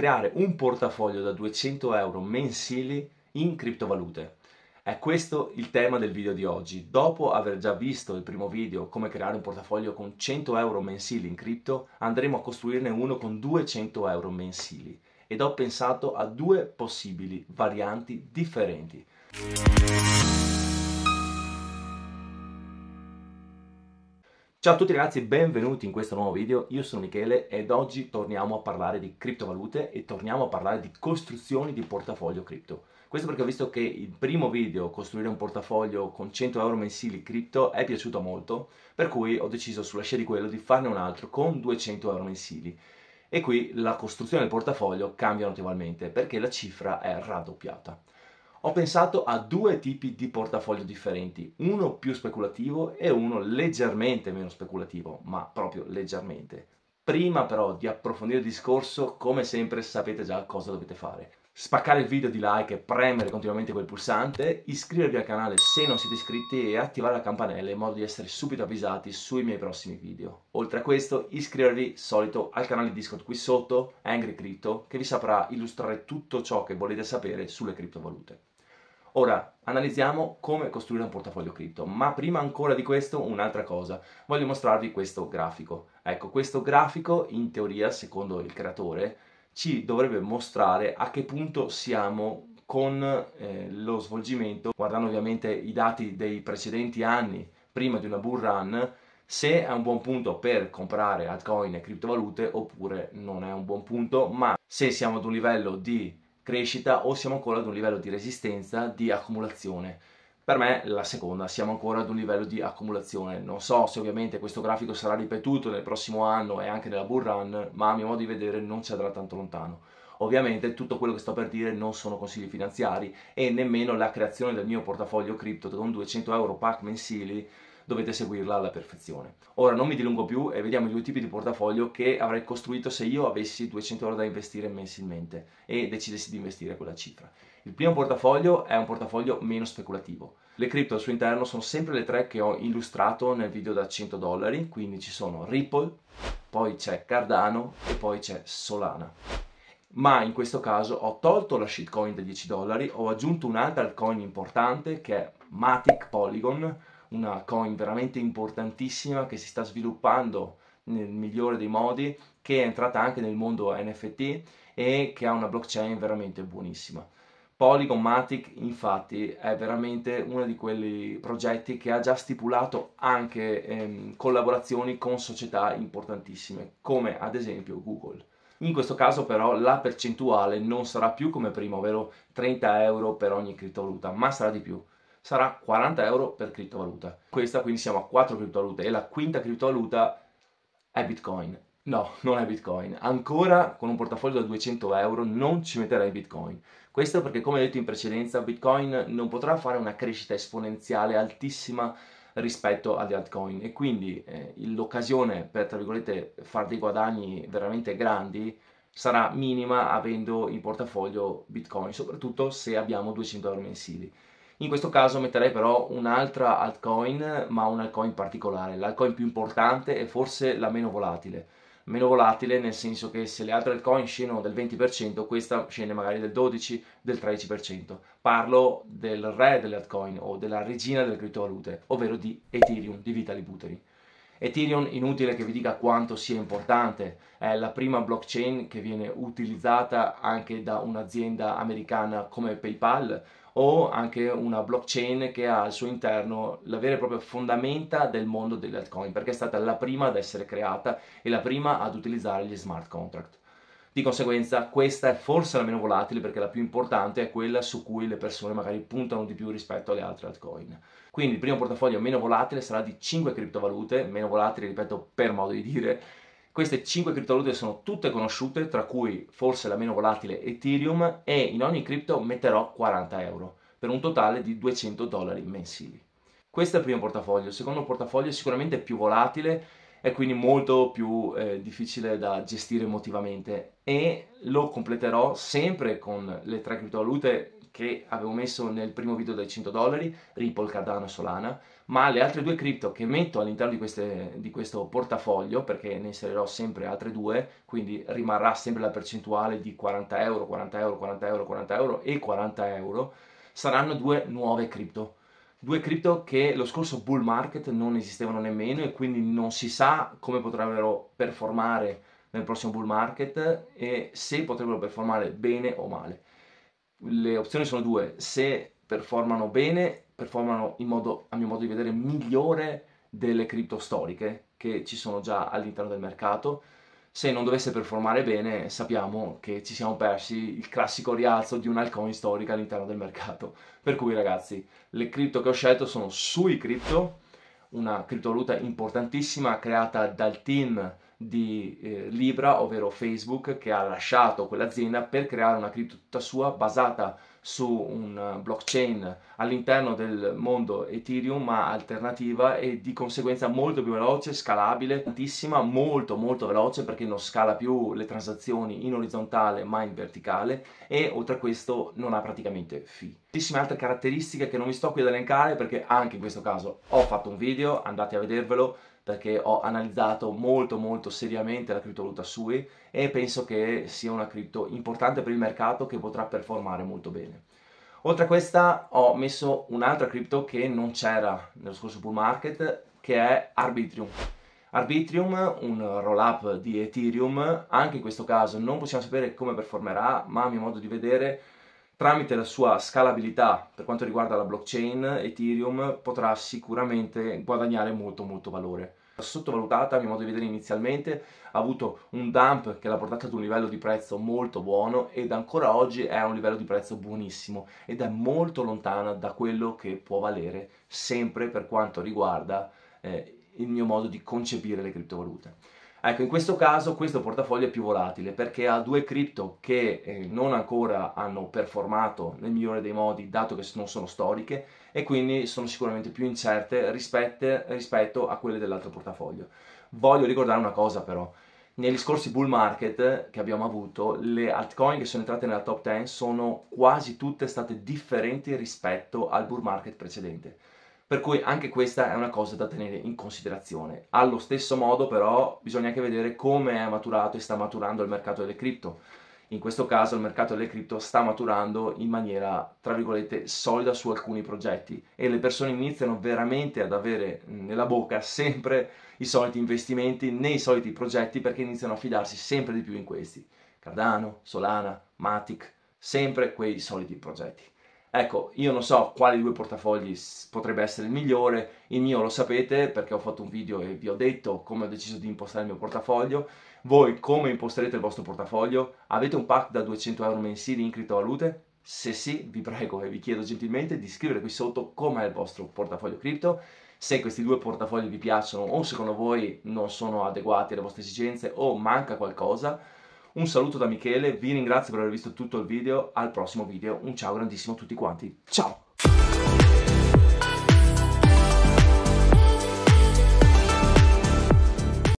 creare un portafoglio da 200 euro mensili in criptovalute. È questo il tema del video di oggi. Dopo aver già visto il primo video come creare un portafoglio con 100 euro mensili in cripto, andremo a costruirne uno con 200 euro mensili ed ho pensato a due possibili varianti differenti. Ciao a tutti ragazzi, benvenuti in questo nuovo video, io sono Michele ed oggi torniamo a parlare di criptovalute e torniamo a parlare di costruzioni di portafoglio cripto. Questo perché ho visto che il primo video, costruire un portafoglio con 100 euro mensili cripto, è piaciuto molto, per cui ho deciso sulla scia di quello di farne un altro con 200 euro mensili. E qui la costruzione del portafoglio cambia notevolmente perché la cifra è raddoppiata. Ho pensato a due tipi di portafoglio differenti, uno più speculativo e uno leggermente meno speculativo, ma proprio leggermente. Prima però di approfondire il discorso, come sempre sapete già cosa dovete fare. Spaccare il video di like e premere continuamente quel pulsante, iscrivervi al canale se non siete iscritti e attivare la campanella in modo di essere subito avvisati sui miei prossimi video. Oltre a questo, iscrivervi solito al canale Discord qui sotto, Angry Crypto, che vi saprà illustrare tutto ciò che volete sapere sulle criptovalute. Ora, analizziamo come costruire un portafoglio cripto, ma prima ancora di questo un'altra cosa. Voglio mostrarvi questo grafico. Ecco, questo grafico, in teoria, secondo il creatore, ci dovrebbe mostrare a che punto siamo con eh, lo svolgimento, guardando ovviamente i dati dei precedenti anni, prima di una bull run, se è un buon punto per comprare altcoin e criptovalute oppure non è un buon punto, ma se siamo ad un livello di crescita o siamo ancora ad un livello di resistenza, di accumulazione. Per me la seconda, siamo ancora ad un livello di accumulazione. Non so se ovviamente questo grafico sarà ripetuto nel prossimo anno e anche nella bull run, ma a mio modo di vedere non ci andrà tanto lontano. Ovviamente tutto quello che sto per dire non sono consigli finanziari e nemmeno la creazione del mio portafoglio cripto con 200 euro pack mensili dovete seguirla alla perfezione. Ora non mi dilungo più e vediamo i due tipi di portafoglio che avrei costruito se io avessi 200 euro da investire mensilmente e decidessi di investire quella cifra. Il primo portafoglio è un portafoglio meno speculativo. Le cripto al suo interno sono sempre le tre che ho illustrato nel video da 100 dollari, quindi ci sono Ripple, poi c'è Cardano e poi c'è Solana ma in questo caso ho tolto la shitcoin da 10 dollari, ho aggiunto un'altra altcoin importante che è Matic Polygon, una coin veramente importantissima che si sta sviluppando nel migliore dei modi, che è entrata anche nel mondo NFT e che ha una blockchain veramente buonissima. Polygon Matic infatti è veramente uno di quei progetti che ha già stipulato anche ehm, collaborazioni con società importantissime come ad esempio Google. In questo caso però la percentuale non sarà più come prima, ovvero 30 euro per ogni criptovaluta, ma sarà di più sarà 40 euro per criptovaluta. Questa quindi siamo a 4 criptovalute e la quinta criptovaluta è Bitcoin. No, non è Bitcoin. Ancora con un portafoglio da 200 euro non ci metterai Bitcoin. Questo perché, come detto in precedenza, Bitcoin non potrà fare una crescita esponenziale altissima rispetto agli altcoin e quindi eh, l'occasione per, tra virgolette, fare dei guadagni veramente grandi sarà minima avendo in portafoglio Bitcoin, soprattutto se abbiamo 200 euro mensili. In questo caso metterei però un'altra altcoin, ma un'altcoin particolare, l'altcoin più importante e forse la meno volatile. Meno volatile nel senso che se le altre altcoin scendono del 20%, questa scende magari del 12, del 13%. Parlo del re delle altcoin o della regina delle criptovalute, ovvero di Ethereum, di Vitalik Buterin. Ethereum, inutile che vi dica quanto sia importante, è la prima blockchain che viene utilizzata anche da un'azienda americana come PayPal o anche una blockchain che ha al suo interno la vera e propria fondamenta del mondo delle altcoin, perché è stata la prima ad essere creata e la prima ad utilizzare gli smart contract. Di conseguenza questa è forse la meno volatile perché la più importante è quella su cui le persone magari puntano di più rispetto alle altre altcoin. Quindi il primo portafoglio meno volatile sarà di 5 criptovalute, meno volatile ripeto per modo di dire, queste 5 criptovalute sono tutte conosciute, tra cui forse la meno volatile Ethereum, e in ogni cripto metterò 40 euro, per un totale di 200 dollari mensili. Questo è il primo portafoglio. Il secondo portafoglio è sicuramente più volatile è quindi molto più eh, difficile da gestire emotivamente e lo completerò sempre con le tre criptovalute che avevo messo nel primo video dei 100 dollari, Ripple, Cardano e Solana, ma le altre due cripto che metto all'interno di, queste, di, questo portafoglio, perché ne inserirò sempre altre due, quindi rimarrà sempre la percentuale di 40 euro, 40 euro, 40 euro, 40 euro e 40 euro, saranno due nuove cripto due cripto che lo scorso bull market non esistevano nemmeno e quindi non si sa come potrebbero performare nel prossimo bull market e se potrebbero performare bene o male. Le opzioni sono due, se performano bene, performano in modo, a mio modo di vedere, migliore delle cripto storiche che ci sono già all'interno del mercato se non dovesse performare bene sappiamo che ci siamo persi il classico rialzo di un'alcoin storica all'interno del mercato. Per cui ragazzi, le cripto che ho scelto sono sui Crypto, una criptovaluta importantissima creata dal team di eh, Libra, ovvero Facebook, che ha lasciato quell'azienda per creare una cripto tutta sua basata su un eh, blockchain all'interno del mondo Ethereum ma alternativa e di conseguenza molto più veloce, scalabile, tantissima, molto molto veloce perché non scala più le transazioni in orizzontale ma in verticale e oltre a questo non ha praticamente fee. Tantissime altre caratteristiche che non vi sto qui ad elencare perché anche in questo caso ho fatto un video, andate a vedervelo, perché ho analizzato molto molto seriamente la criptovaluta SUI e penso che sia una cripto importante per il mercato che potrà performare molto bene. Oltre a questa ho messo un'altra cripto che non c'era nello scorso bull market che è Arbitrium. Arbitrium, un roll-up di Ethereum, anche in questo caso non possiamo sapere come performerà, ma a mio modo di vedere tramite la sua scalabilità per quanto riguarda la blockchain, Ethereum potrà sicuramente guadagnare molto molto valore. Sottovalutata, a mio modo di vedere inizialmente, ha avuto un dump che l'ha portata ad un livello di prezzo molto buono ed ancora oggi è a un livello di prezzo buonissimo ed è molto lontana da quello che può valere sempre per quanto riguarda eh, il mio modo di concepire le criptovalute. Ecco, in questo caso questo portafoglio è più volatile perché ha due cripto che eh, non ancora hanno performato nel migliore dei modi, dato che non sono storiche, e quindi sono sicuramente più incerte rispetto, rispetto a quelle dell'altro portafoglio. Voglio ricordare una cosa però, negli scorsi bull market che abbiamo avuto, le altcoin che sono entrate nella top 10 sono quasi tutte state differenti rispetto al bull market precedente per cui anche questa è una cosa da tenere in considerazione. Allo stesso modo però bisogna anche vedere come è maturato e sta maturando il mercato delle cripto. In questo caso il mercato delle cripto sta maturando in maniera, tra virgolette, solida su alcuni progetti e le persone iniziano veramente ad avere nella bocca sempre i soliti investimenti nei soliti progetti perché iniziano a fidarsi sempre di più in questi. Cardano, Solana, Matic, sempre quei soliti progetti. Ecco, io non so quale dei due portafogli potrebbe essere il migliore, il mio lo sapete perché ho fatto un video e vi ho detto come ho deciso di impostare il mio portafoglio, voi come imposterete il vostro portafoglio? Avete un pack da 200 euro mensili in criptovalute? Se sì, vi prego e vi chiedo gentilmente di scrivere qui sotto com'è il vostro portafoglio cripto, se questi due portafogli vi piacciono o secondo voi non sono adeguati alle vostre esigenze o manca qualcosa, un saluto da Michele, vi ringrazio per aver visto tutto il video, al prossimo video, un ciao grandissimo a tutti quanti, ciao!